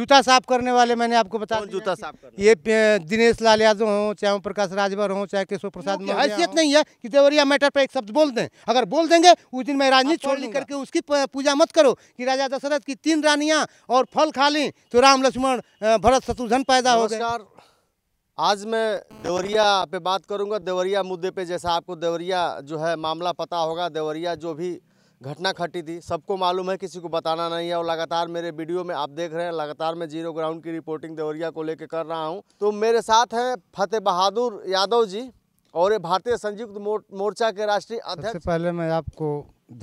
जूता साफ करने वाले मैंने आपको बताया जूता साफ कर ये दिनेश लाल यादव हो चाहे ओम प्रकाश राजभर हो चाहे केशव प्रसाद हैसियत नहीं है कि देवरिया मैटर पर एक शब्द बोल दें अगर बोल देंगे उस दिन मैं राजनीति छोड़ लिख करके उसकी पूजा मत करो कि राजा दशरथ की तीन रानियाँ और फल खा ली तो राम लक्ष्मण भरत शत्रुधन पैदा हो गए आज मैं देवरिया पे बात करूंगा देवरिया मुद्दे पे जैसा आपको देवरिया जो है मामला पता होगा देवरिया जो भी घटना घटी थी सबको मालूम है किसी को बताना नहीं है और लगातार मेरे वीडियो में आप देख रहे हैं लगातार मैं जीरो ग्राउंड की रिपोर्टिंग देवरिया को लेकर कर रहा हूं तो मेरे साथ हैं फतेह बहादुर यादव जी और ये भारतीय संयुक्त मोर्चा के राष्ट्रीय अध्यक्ष सबसे पहले मैं आपको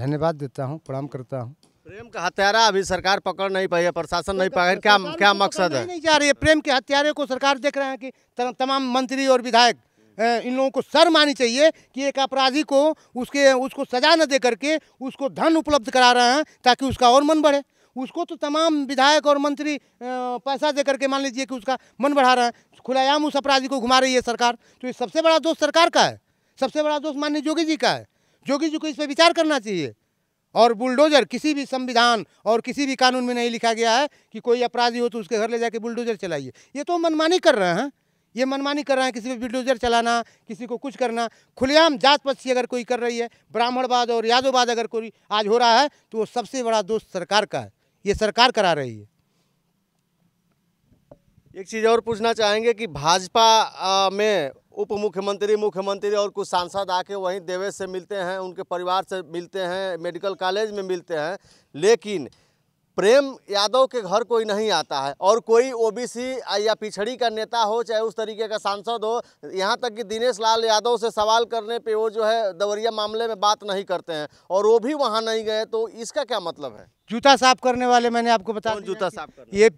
धन्यवाद देता हूँ प्रणाम करता हूँ प्रेम का हत्यारा अभी सरकार पकड़ नहीं पाई है प्रशासन नहीं पकड़ क्या क्या मकसद है नहीं जा रही है प्रेम के हत्यारे को सरकार देख रहे हैं कि तमाम मंत्री और विधायक इन लोगों को शर्म आनी चाहिए कि एक अपराधी को उसके उसको सजा न दे करके उसको धन उपलब्ध करा रहे हैं ताकि उसका और मन बढ़े उसको तो तमाम विधायक और मंत्री पैसा दे करके मान लीजिए कि उसका मन बढ़ा रहे हैं खुलायाम उस अपराधी को घुमा रही है सरकार तो ये सबसे बड़ा दोष सरकार का है सबसे बड़ा दोष माननीय योगी जी का है योगी जी को इस पर विचार करना चाहिए और बुलडोजर किसी भी संविधान और किसी भी कानून में नहीं लिखा गया है कि कोई अपराधी हो तो उसके घर ले जाके बुलडोजर चलाइए ये तो मनमानी कर रहे हैं ये मनमानी कर रहा है किसी पे बिल्डोजर चलाना किसी को कुछ करना खुलेआम जात पक्षी अगर कोई कर रही है ब्राह्मणवाद और यादववाद अगर कोई आज हो रहा है तो वो सबसे बड़ा दोष सरकार का है ये सरकार करा रही है एक चीज़ और पूछना चाहेंगे कि भाजपा में उप मुख्यमंत्री मुख्यमंत्री और कुछ सांसद आके वहीं देवेश से मिलते हैं उनके परिवार से मिलते हैं मेडिकल कॉलेज में मिलते हैं लेकिन प्रेम यादव के घर कोई नहीं आता है और कोई ओबीसी या पिछड़ी का नेता हो चाहे उस तरीके का सांसद हो यहाँ तक कि दिनेश लाल यादव से सवाल करने पे वो जो है दवरिया मामले में बात नहीं करते हैं और वो भी वहाँ नहीं गए तो इसका क्या मतलब है जूता साफ करने वाले मैंने आपको बताया जूता साफ कर ये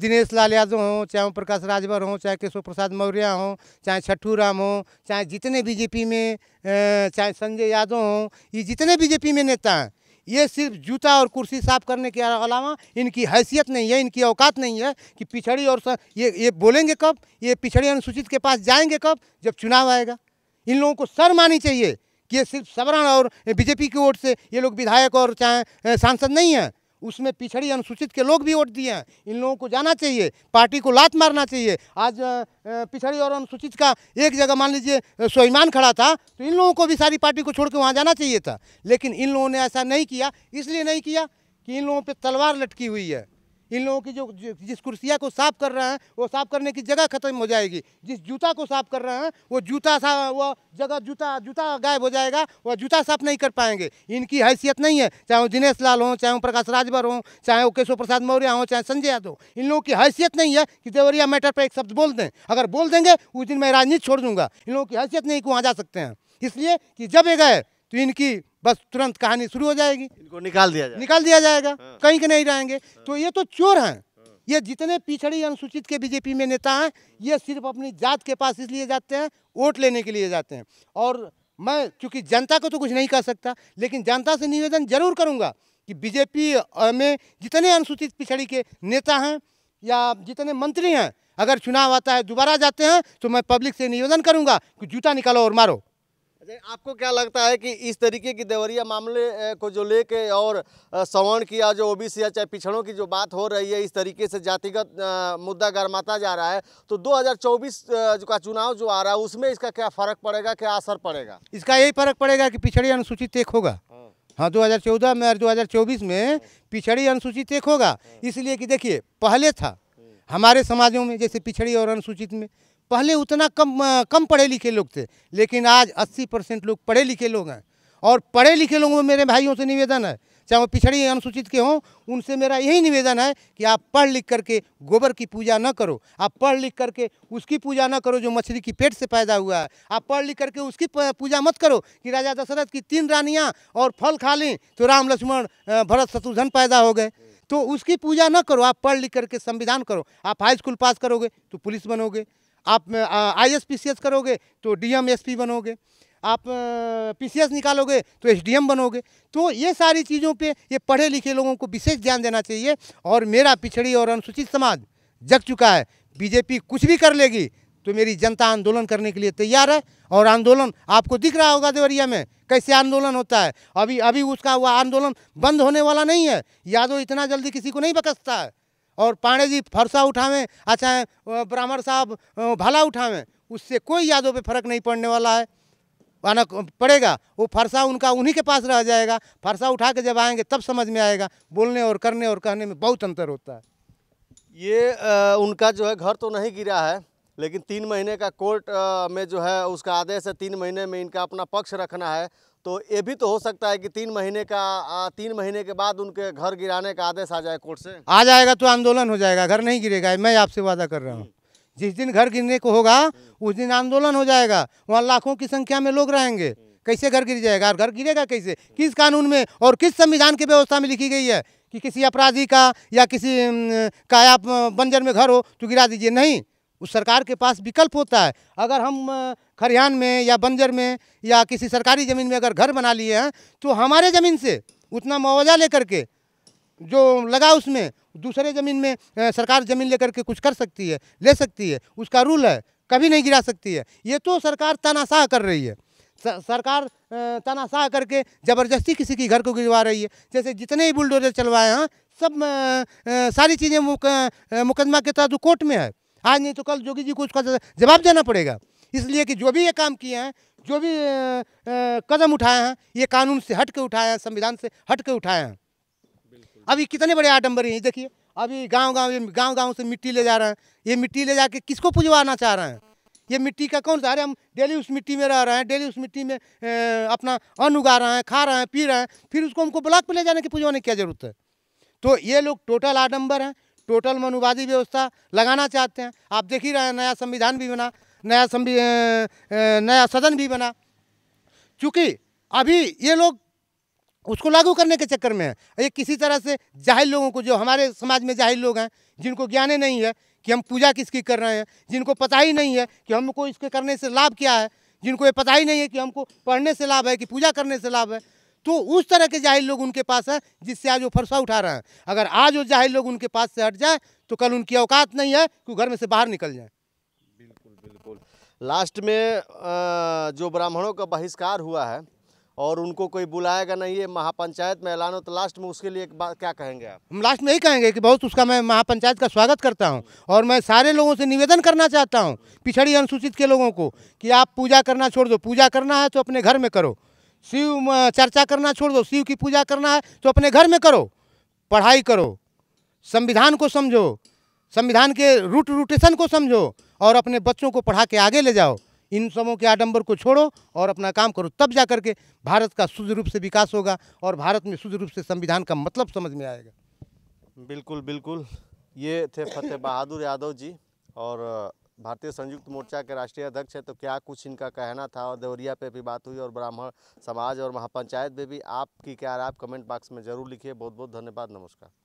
दिनेश लाल यादव हों चाहे ओम प्रकाश राजभर हों चाहे केशव प्रसाद मौर्य हों चाहे छठू राम हों चाहे जितने बीजेपी में चाहे संजय यादव हों ये जितने बीजेपी में नेता हैं ये सिर्फ जूता और कुर्सी साफ करने के अलावा इनकी हैसियत नहीं है इनकी औकात नहीं है कि पिछड़ी और सर ये ये बोलेंगे कब ये पिछड़ी अनुसूचित के पास जाएंगे कब जब चुनाव आएगा इन लोगों को सर मानी चाहिए कि ये सिर्फ सबरण और बीजेपी की ओर से ये लोग विधायक और चाहे सांसद नहीं हैं उसमें पिछड़ी अनुसूचित के लोग भी वोट दिए हैं इन लोगों को जाना चाहिए पार्टी को लात मारना चाहिए आज पिछड़ी और अनुसूचित का एक जगह मान लीजिए स्वाभिमान खड़ा था तो इन लोगों को भी सारी पार्टी को छोड़ के वहाँ जाना चाहिए था लेकिन इन लोगों ने ऐसा नहीं किया इसलिए नहीं किया कि इन लोगों पर तलवार लटकी हुई है इन लोगों की जो जिस कुर्सिया को साफ कर रहे हैं वो साफ करने की जगह खत्म हो जाएगी जिस जूता को साफ कर रहे हैं वो जूता सा वो जगह जूता जूता गायब हो जाएगा वह जूता साफ नहीं कर पाएंगे इनकी हैसियत नहीं है चाहे वो दिनेश लाल हों चाहे वो प्रकाश राजभर हों चाहे वो केशव प्रसाद मौर्य हों चाहे संजय यादव इन लोगों की हैसियत नहीं है कि देवरिया मैटर पर एक शब्द बोल दें अगर बोल देंगे उस दिन मैं राजनीति छोड़ दूंगा इन लोगों की हैसियत नहीं कि वहाँ जा सकते हैं इसलिए कि जब ये गए तो इनकी बस तुरंत कहानी शुरू हो जाएगी इनको निकाल दिया जाएगा निकाल दिया जाएगा हाँ। कहीं के नहीं रहेंगे हाँ। तो ये तो चोर हैं हाँ। ये जितने पिछड़ी अनुसूचित के बीजेपी में नेता हैं ये सिर्फ अपनी जात के पास इसलिए जाते हैं वोट लेने के लिए जाते हैं और मैं चूँकि जनता को तो कुछ नहीं कर सकता लेकिन जनता से निवेदन जरूर करूँगा कि बीजेपी में जितने अनुसूचित पिछड़ी के नेता हैं या जितने मंत्री हैं अगर चुनाव आता है दोबारा जाते हैं तो मैं पब्लिक से निवेदन करूँगा कि जूता निकालो और मारो अच्छा आपको क्या लगता है कि इस तरीके की देवरिया मामले को जो लेके और सवर्ण किया जो ओबीसी या चाहे पिछड़ों की जो बात हो रही है इस तरीके से जातिगत मुद्दा गरमाता जा रहा है तो 2024 का चुनाव जो आ रहा है उसमें इसका क्या फ़र्क पड़ेगा क्या असर पड़ेगा इसका यही फ़र्क पड़ेगा कि पिछड़ी अनुसूचित एक होगा हाँ, हाँ दो में और दो में हाँ। पिछड़ी अनुसूचित एक होगा हाँ। इसलिए कि देखिए पहले था हमारे समाजों में जैसे पिछड़ी और अनुसूचित में पहले उतना कम कम पढ़े लिखे लोग थे लेकिन आज 80 परसेंट लोग पढ़े लिखे लोग हैं और पढ़े लिखे लोगों में मेरे भाइयों से निवेदन है चाहे वो पिछड़ी अनुसूचित के हों उनसे मेरा यही निवेदन है कि आप पढ़ लिख करके गोबर की पूजा न करो आप पढ़ लिख करके उसकी पूजा न करो जो मछली की पेट से पैदा हुआ है आप पढ़ लिख करके उसकी पूजा मत करो कि राजा दशरथ की तीन रानियाँ और फल खा लें तो राम लक्ष्मण भरत शत्रुघ्न पैदा हो गए तो उसकी पूजा न करो आप पढ़ लिख करके संविधान करो आप हाई स्कूल पास करोगे तो पुलिस बनोगे आप I S P C S करोगे तो डी एम एस पी बनोगे आप पीसीएस निकालोगे तो एसडीएम बनोगे तो ये सारी चीज़ों पे ये पढ़े लिखे लोगों को विशेष ध्यान देना चाहिए और मेरा पिछड़ी और अनुसूचित समाज जग चुका है बीजेपी कुछ भी कर लेगी तो मेरी जनता आंदोलन करने के लिए तैयार है और आंदोलन आपको दिख रहा होगा देवरिया में कैसे आंदोलन होता है अभी अभी उसका वह आंदोलन बंद होने वाला नहीं है यादव इतना जल्दी किसी को नहीं बकसता है और पाणे जी फरसा उठावें अच्छा ब्राह्मण साहब भला उठावें उससे कोई यादों पे फर्क नहीं पड़ने वाला है आना पड़ेगा वो फरसा उनका उन्हीं के पास रह जाएगा फरसा उठा के जब आएंगे तब समझ में आएगा बोलने और करने और कहने में बहुत अंतर होता है ये आ, उनका जो है घर तो नहीं गिरा है लेकिन तीन महीने का कोर्ट में जो है उसका आदेश है तीन महीने में इनका अपना पक्ष रखना है तो ये भी तो हो सकता है कि तीन महीने का तीन महीने के बाद उनके घर गिराने का आदेश आ जाए कोर्ट से आ जाएगा तो आंदोलन हो जाएगा घर नहीं गिरेगा मैं आपसे वादा कर रहा हूँ जिस दिन घर गिरने को होगा उस दिन आंदोलन हो जाएगा वहाँ लाखों की संख्या में लोग रहेंगे कैसे घर गिर जाएगा घर गिरेगा कैसे किस कानून में और किस संविधान की व्यवस्था में लिखी गई है कि किसी अपराधी का या किसी काया बंजर में घर हो तो गिरा दीजिए नहीं उस सरकार के पास विकल्प होता है अगर हम खरिहान में या बंजर में या किसी सरकारी ज़मीन में अगर घर बना लिए हैं तो हमारे ज़मीन से उतना मुआवजा लेकर के जो लगा उसमें दूसरे ज़मीन में सरकार ज़मीन लेकर के कुछ कर सकती है ले सकती है उसका रूल है कभी नहीं गिरा सकती है ये तो सरकार तनाशाह कर रही है सरकार तनाशाह करके ज़बरदस्ती किसी की घर को गिरवा रही है जैसे जितने ही बुलडोजर चलवाए हैं सब सारी चीज़ें मुकदमा के तहत कोर्ट में है आज नहीं तो कल जोगी जी को उसका जवाब देना पड़ेगा इसलिए कि जो भी ये काम किए हैं जो भी कदम उठाए हैं ये कानून से हट के उठाए हैं संविधान से हट के उठाए हैं अभी कितने बड़े आडम्बरी हैं देखिए अभी गांव गांव गांव गांव से मिट्टी ले जा रहे हैं ये मिट्टी ले जाके किसको पुजवाना चाह रहे हैं ये मिट्टी का कौन सा अरे हम डेली उस मिट्टी में रह रहे हैं डेली उस मिट्टी में अपना अन्न उगा रहे हैं खा रहे हैं पी रहे हैं फिर उसको हमको ब्लॉक पर ले जाने की पुजवाने की क्या जरूरत है तो ये लोग टोटल आडम्बर हैं टोटल मनुवादी व्यवस्था लगाना चाहते हैं आप देख ही रहे हैं नया संविधान भी बना नया संवि नया सदन भी बना चूँकि अभी ये लोग उसको लागू करने के चक्कर में है ये किसी तरह से जाहिल लोगों को जो हमारे समाज में जाहिल लोग हैं जिनको ज्ञाने नहीं है कि हम पूजा किसकी कर रहे हैं जिनको पता ही नहीं है कि हमको इसके करने से लाभ क्या है जिनको ये पता ही नहीं है कि हमको पढ़ने से लाभ है कि पूजा करने से लाभ है तो उस तरह के जाहिर लोग उनके पास है जिससे आज वो फरसा उठा रहे हैं अगर आज वो जाहिर लोग उनके पास से हट जाए तो कल उनकी औकात नहीं है कि घर में से बाहर निकल जाए बिल्कुल बिल्कुल लास्ट में जो ब्राह्मणों का बहिष्कार हुआ है और उनको कोई बुलाएगा नहीं है महापंचायत में ऐलान हो तो लास्ट में उसके लिए एक बात क्या कहेंगे आप हम लास्ट में यही कहेंगे कि बहुत उसका मैं महापंचायत का स्वागत करता हूं और मैं सारे लोगों से निवेदन करना चाहता हूं पिछड़ी अनुसूचित के लोगों को कि आप पूजा करना छोड़ दो पूजा करना है तो अपने घर में करो शिव चर्चा करना छोड़ दो शिव की पूजा करना है तो अपने घर में करो पढ़ाई करो संविधान को समझो संविधान के रूट रूटेशन को समझो और अपने बच्चों को पढ़ा के आगे ले जाओ इन सबों के आडंबर को छोड़ो और अपना काम करो तब जा करके भारत का शुद्ध रूप से विकास होगा और भारत में शुद्ध रूप से संविधान का मतलब समझ में आएगा बिल्कुल बिल्कुल ये थे फतेह बहादुर यादव जी और भारतीय संयुक्त मोर्चा के राष्ट्रीय अध्यक्ष हैं तो क्या कुछ इनका कहना था और देवरिया पे भी बात हुई और ब्राह्मण समाज और महापंचायत पे भी आपकी क्या राय आप कमेंट बॉक्स में ज़रूर लिखिए बहुत बहुत धन्यवाद नमस्कार